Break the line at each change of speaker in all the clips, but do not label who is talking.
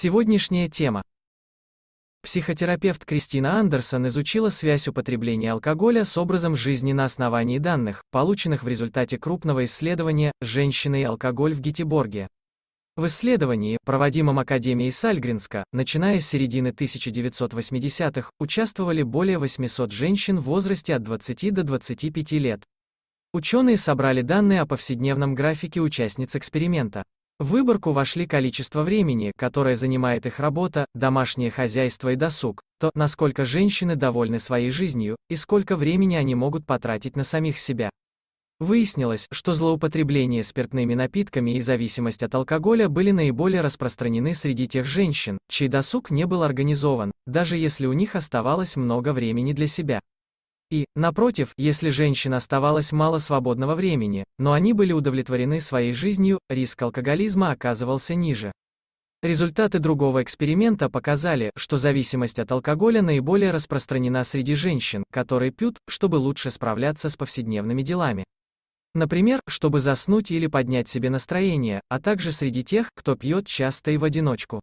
Сегодняшняя тема. Психотерапевт Кристина Андерсон изучила связь употребления алкоголя с образом жизни на основании данных, полученных в результате крупного исследования «Женщины и алкоголь в Гетеборге». В исследовании, проводимом Академией Сальгринска, начиная с середины 1980-х, участвовали более 800 женщин в возрасте от 20 до 25 лет. Ученые собрали данные о повседневном графике участниц эксперимента. В выборку вошли количество времени, которое занимает их работа, домашнее хозяйство и досуг, то, насколько женщины довольны своей жизнью, и сколько времени они могут потратить на самих себя. Выяснилось, что злоупотребление спиртными напитками и зависимость от алкоголя были наиболее распространены среди тех женщин, чей досуг не был организован, даже если у них оставалось много времени для себя. И, напротив, если женщин оставалось мало свободного времени, но они были удовлетворены своей жизнью, риск алкоголизма оказывался ниже. Результаты другого эксперимента показали, что зависимость от алкоголя наиболее распространена среди женщин, которые пьют, чтобы лучше справляться с повседневными делами. Например, чтобы заснуть или поднять себе настроение, а также среди тех, кто пьет часто и в одиночку.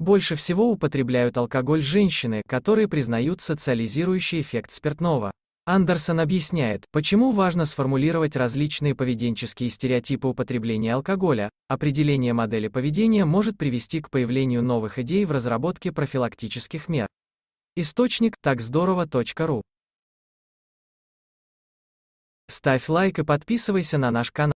Больше всего употребляют алкоголь женщины, которые признают социализирующий эффект спиртного. Андерсон объясняет, почему важно сформулировать различные поведенческие стереотипы употребления алкоголя. Определение модели поведения может привести к появлению новых идей в разработке профилактических мер. Источник такздорово.ру Ставь лайк и подписывайся на наш канал.